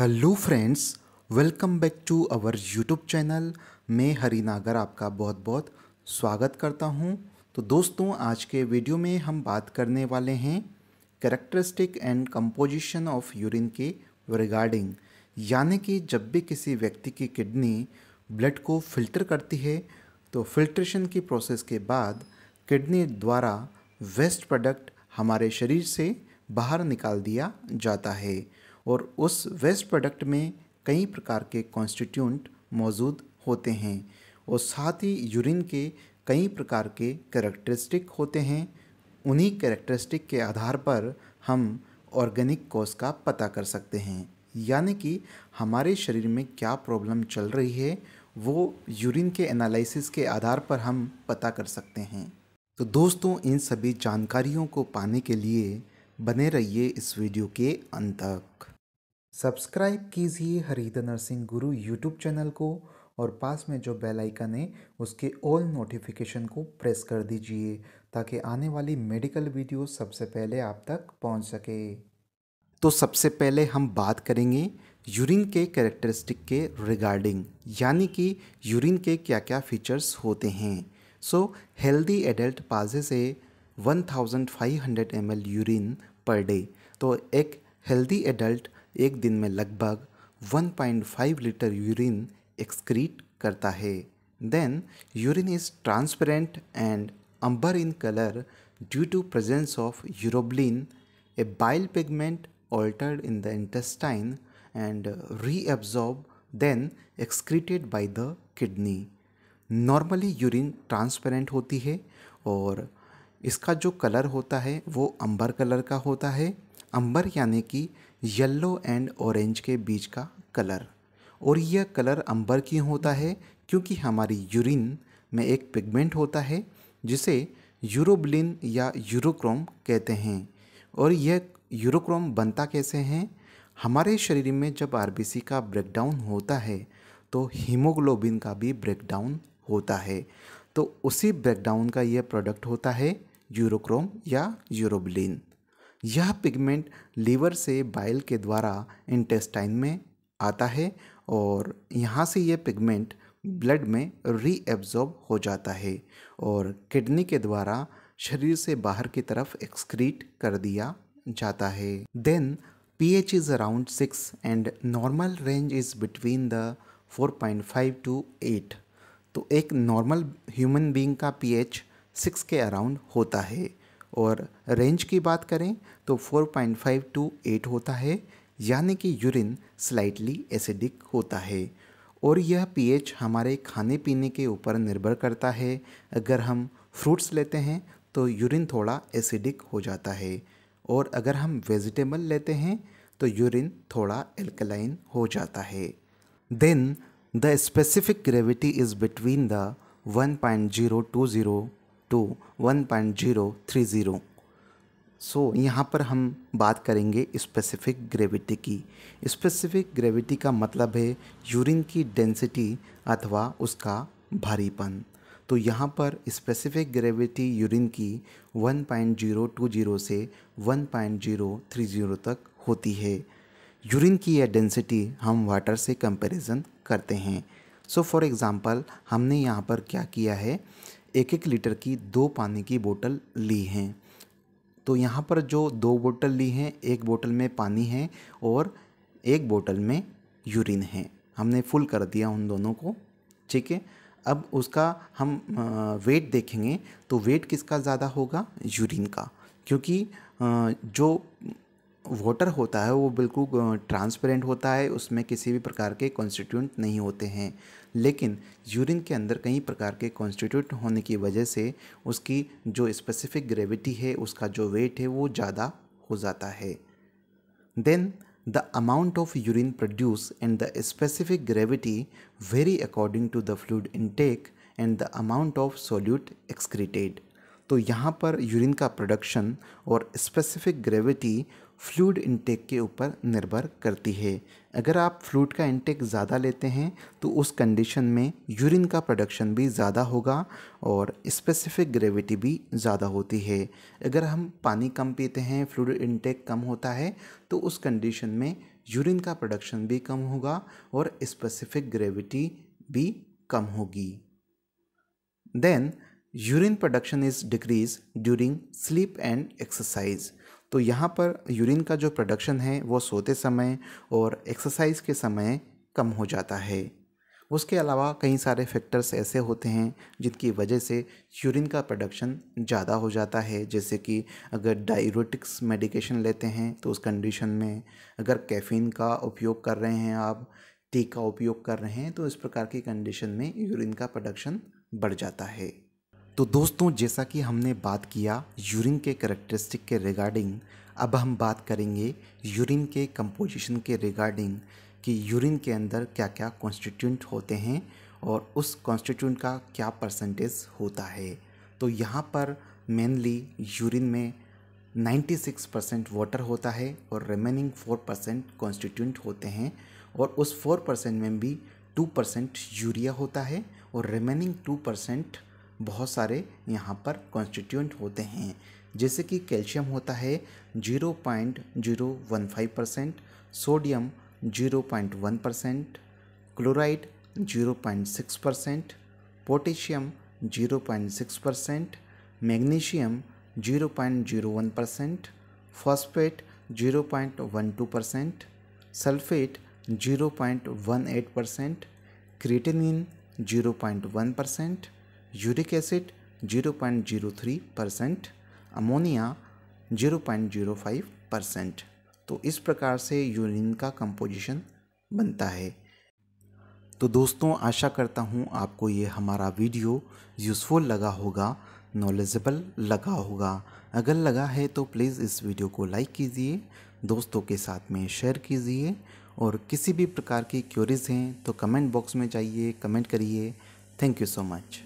hello friends welcome back to our YouTube channel मैं नागर आपका बहुत बहुत स्वागत करता हूं तो दोस्तों आज के वीडियो में हम बात करने वाले हैं characteristic and composition of urine के रिगार्डिंग यानी कि जब भी किसी व्यक्ति की किडनी ब्लड को फिल्टर करती है तो फिल्ट्रेशन की प्रोसेस के बाद किडनी द्वारा वेस्ट प्रोडक्ट हमारे शरीर से बाहर निकाल दिया जाता है और उस वेस्ट प्रोडक्ट में कई प्रकार के कॉन्स्टिट्यूंट मौजूद होते हैं और साथ ही यूरिन के कई प्रकार के कैरेक्टरिस्टिक होते हैं उन्हीं कैरेक्टरिस्टिक के आधार पर हम ऑर्गेनिक कॉज का पता कर सकते हैं यानी कि हमारे शरीर में क्या प्रॉब्लम चल रही है वो यूरिन के एनालिसिस के आधार पर हम पता कर सकते हैं तो दोस्तों इन सभी जानकारियों को पाने के लिए बने रहिए इस वीडियो के अंत तक सब्सक्राइब कीजिए हरिद नरसिंह गुरु यूट्यूब चैनल को और पास में जो बेल आइकन है उसके ऑल नोटिफिकेशन को प्रेस कर दीजिए ताकि आने वाली मेडिकल वीडियो सबसे पहले आप तक पहुंच सके तो सबसे पहले हम बात करेंगे यूरिन के कैरेक्टरिस्टिक के रिगार्डिंग यानी कि यूरिन के क्या क्या फीचर्स होते हैं सो हेल्दी एडल्ट पाजे से 1500 ml यूरिन पर डे तो एक हेल्दी एडल्ट एक दिन में लगभग 1.5 लीटर यूरिन एक्सक्रीट करता है then urine is transparent and amber in colour due to presence of urobilin a bile pigment altered in the intestine and reabsorb then excreted by the kidney normally urine transparent होती है और इसका जो colour होता है वो अंबर colour का होता है अंबर यानी कि येल्लो एंड ऑरेंज के बीच का कलर और यह कलर अंबर क्यों होता है क्योंकि हमारी यूरिन में एक पिगमेंट होता है जिसे यूरोब्लिन या यूरोक्रोम कहते हैं और यह यूरोक्रोम बनता कैसे हैं हमारे शरीर में जब आर का ब्रेकडाउन होता है तो हीमोग्लोबिन का भी ब्रेकडाउन होता है तो उसी ब्रेकडाउन का यह प्रोडक्ट होता है यूरोक्रोम या यूरोब्लिन यह पिगमेंट लीवर से बाइल के द्वारा इंटेस्टाइन में आता है और यहाँ से यह पिगमेंट ब्लड में रीएब्जॉर्ब हो जाता है और किडनी के द्वारा शरीर से बाहर की तरफ एक्सक्रीट कर दिया जाता है then P H is around six and normal range is between the four point five to eight तो एक नॉर्मल ह्यूमन बींग का पी एच सिक्स के अराउंड होता है और रेंज की बात करें तो 4.5 टू 8 होता है यानी कि यूरिन स्लाइटली एसिडिक होता है और यह पीएच हमारे खाने पीने के ऊपर निर्भर करता है अगर हम फ्रूट्स लेते हैं तो यूरिन थोड़ा एसिडिक हो जाता है और अगर हम वेजिटेबल लेते हैं तो यूरिन थोड़ा एल्कलाइन हो जाता है then the specific gravity is between the 1.020 to one point zero three zero so यहाँ पर हम बात करेंगे स्पेसिफिक ग्रेविटी की स्पेसिफिक ग्रेविटी का मतलब है यूरिन की डेंसिटी अथवा उसका भारीपन तो यहाँ पर स्पेसिफिक ग्रेविटी यूरिन की 1.020 से 1.030 तक होती है यूरिन की यह डेंसिटी हम वाटर से कंपैरिजन करते हैं सो फॉर एग्ज़ाम्पल हमने यहाँ पर क्या किया है एक एक लीटर की दो पानी की बोतल ली हैं तो यहाँ पर जो दो बोतल ली हैं एक बोतल में पानी है और एक बोतल में यूरिन है हमने फुल कर दिया उन दोनों को ठीक है अब उसका हम वेट देखेंगे तो वेट किसका ज़्यादा होगा यूरिन का क्योंकि जो वाटर होता है वो बिल्कुल ट्रांसपेरेंट होता है उसमें किसी भी प्रकार के कॉन्स्टिट्यूंट नहीं होते हैं लेकिन यूरिन के अंदर कई प्रकार के कॉन्स्टिट्यूट होने की वजह से उसकी जो स्पेसिफिक ग्रेविटी है उसका जो वेट है वो ज़्यादा हो जाता है then the amount of urine produce and the specific gravity vary according to the fluid intake and the amount of solute excreted तो यहाँ पर यूरिन का प्रोडक्शन और स्पेसिफिक ग्रेविटी फ्लूड इंटेक के ऊपर निर्भर करती है अगर आप फ्लूड का इंटेक ज़्यादा लेते हैं तो उस कंडीशन में यूरिन का प्रोडक्शन भी ज़्यादा होगा और स्पेसिफिक ग्रेविटी भी ज़्यादा होती है अगर हम पानी कम पीते हैं फ्लूड इंटेक कम होता है तो उस कंडीशन में यूरिन का प्रोडक्शन भी कम होगा और स्पेसिफिक ग्रेविटी भी कम होगी then urine production is decrease during sleep and exercise तो यहाँ पर यूरिन का जो प्रोडक्शन है वो सोते समय और एक्सरसाइज के समय कम हो जाता है उसके अलावा कई सारे फैक्टर्स ऐसे होते हैं जिनकी वजह से यूरिन का प्रोडक्शन ज़्यादा हो जाता है जैसे कि अगर डायरोटिक्स मेडिकेशन लेते हैं तो उस कंडीशन में अगर कैफीन का उपयोग कर रहे हैं आप टी का उपयोग कर रहे हैं तो इस प्रकार की कंडीशन में यूरिन का प्रोडक्शन बढ़ जाता है तो दोस्तों जैसा कि हमने बात किया यूरिन के करेक्टरिस्टिक के रिगार्डिंग अब हम बात करेंगे यूरिन के कंपोजिशन के रिगार्डिंग कि यूरिन के अंदर क्या क्या कॉन्स्टिट्यूंट होते हैं और उस कॉन्स्टिट्यूंट का क्या परसेंटेज होता है तो यहाँ पर मेनली यूरिन में 96 परसेंट वाटर होता है और रिमेनिंग 4 परसेंट कॉन्स्टिट्यूंट होते हैं और उस 4 परसेंट में भी 2 परसेंट यूरिया होता है और रिमेनिंग 2 परसेंट बहुत सारे यहाँ पर कॉन्स्टिट्यूंट होते हैं जैसे कि कैल्शियम होता है zero point zero one five percent sodium zero point one percent chloride zero point six percent potassium zero point six percent magnesium zero point zero one percent phosphate zero point one two percent sulphate zero point one eight percent creatinine zero point one percent uric acid 0.03 percent ammonia 0.05 percent तो इस प्रकार से urine का composition बनता है तो दोस्तों आशा करता हूँ आपको ये हमारा वीडियो यूज़फुल लगा होगा नॉलेजेबल लगा होगा अगर लगा है तो प्लीज़ इस वीडियो को लाइक कीजिए दोस्तों के साथ में शेयर कीजिए और किसी भी प्रकार की क्यूरीज़ हैं तो कमेंट बॉक्स में जाइए कमेंट करिए थैंक यू सो मच